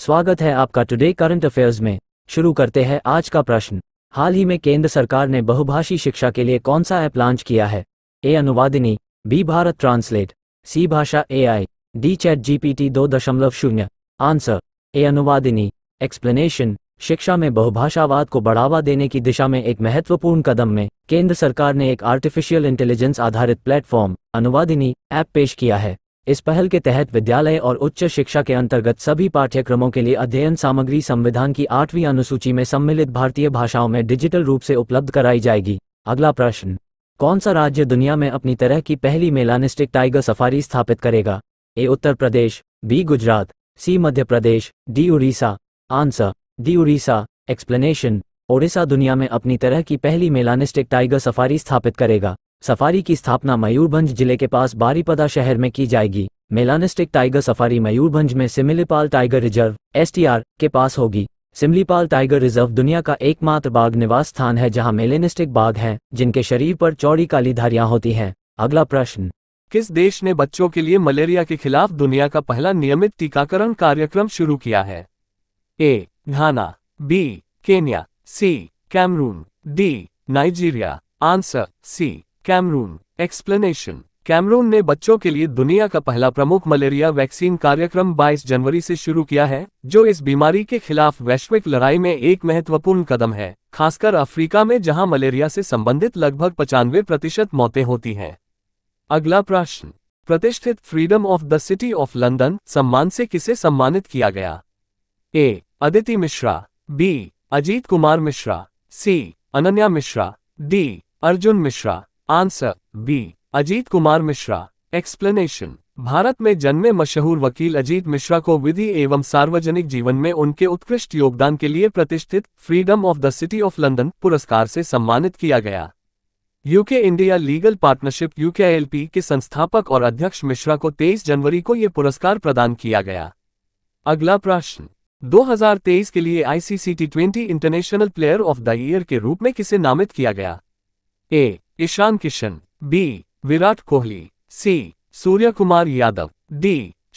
स्वागत है आपका टुडे करंट अफेयर्स में शुरू करते हैं आज का प्रश्न हाल ही में केंद्र सरकार ने बहुभाषी शिक्षा के लिए कौन सा ऐप लॉन्च किया है A Anuvadini B Bharat translate C Bhasha A I D ChatGPT दो दशमलव शून्य आंसर ए अनुवादिनी एक्सप्लेनेशन शिक्षा में बहुभाषावाद को बढ़ावा देने की दिशा में एक महत्वपूर्ण कदम में केंद्र सरकार ने एक आर्टिफिशियल इंटेलिजेंस आधारित प्लेटफॉर्म अनुवादिनी ऐप पेश किया है इस पहल के तहत विद्यालय और उच्च शिक्षा के अंतर्गत सभी पाठ्यक्रमों के लिए अध्ययन सामग्री संविधान की आठवीं अनुसूची में सम्मिलित भारतीय भाषाओं में डिजिटल रूप से उपलब्ध कराई जाएगी अगला प्रश्न कौन सा राज्य दुनिया में अपनी तरह की पहली मेलानिस्टिक टाइगर सफारी स्थापित करेगा A Uttar Pradesh B Gujarat C Madhya Pradesh D Orissa answer D Orissa explanation Odisha दुनिया में अपनी तरह की पहली मेलानिस्टिक टाइगर सफारी स्थापित करेगा सफारी की स्थापना मयूरभंज जिले के पास बारीपदा शहर में की जाएगी मेलानिस्टिक टाइगर सफारी मयूरभंज में सिमलीपाल टाइगर रिजर्व एसटीआर के पास होगी सिमलीपाल टाइगर रिजर्व दुनिया का एकमात्र बाघ निवास स्थान है जहां मेलेनिस्टिक बाघ हैं जिनके शरीर पर चौड़ी काली धारियां होती हैं अगला प्रश्न किस देश ने बच्चों के लिए मलेरिया के खिलाफ दुनिया का पहला नियमित टीकाकरण कार्यक्रम शुरू किया है A Ghana B Kenya C Cameroon D Nigeria answer C Cameroon explanation Cameroon ने बच्चों के लिए दुनिया का पहला प्रमुख मलेरिया वैक्सीन कार्यक्रम 22 जनवरी से शुरू किया है जो इस बीमारी के खिलाफ वैश्विक लड़ाई में एक महत्वपूर्ण कदम है खासकर अफ्रीका में जहां मलेरिया से संबंधित लगभग पचानवे प्रतिशत मौतें होती हैं अगला प्रश्न प्रतिष्ठित freedom of the city of London सम्मान से किसे सम्मानित किया गया A Aditi Mishra B Ajit Kumar Mishra C Ananya Mishra D Arjun Mishra answer B Ajit Kumar Mishra explanation Bharat में जन्मे मशहूर वकील अजीत मिश्रा को विधि एवं सार्वजनिक जीवन में उनके उत्कृष्ट योगदान के लिए प्रतिष्ठित freedom of the city of London पुरस्कार से सम्मानित किया गया UK India legal partnership UKLP के संस्थापक और अध्यक्ष मिश्रा को 23 जनवरी को ये पुरस्कार प्रदान किया गया अगला प्रश्न 2023 के लिए ICC T twenty international player of the year के रूप में किसे नामित किया गया A Ishan Kishan B Virat Kohli C Surya Kumar Yadav D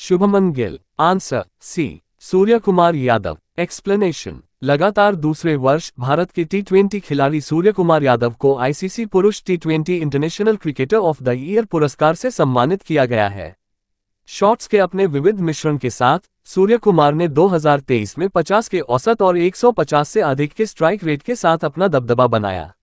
Shubman Gill answer C Surya Kumar Yadav explanation लगातार दूसरे वर्ष भारत के टी ट्वेंटी खिलाड़ी सूर्य कुमार यादव को आईसीसी पुरुष T twenty international cricketer of the year पुरस्कार से सम्मानित किया गया है शॉट्स के अपने विविध मिश्रण के साथ सूर्य कुमार ने 2023 में 50 के औसत और 150 से अधिक के स्ट्राइक रेट के साथ अपना दबदबा बनाया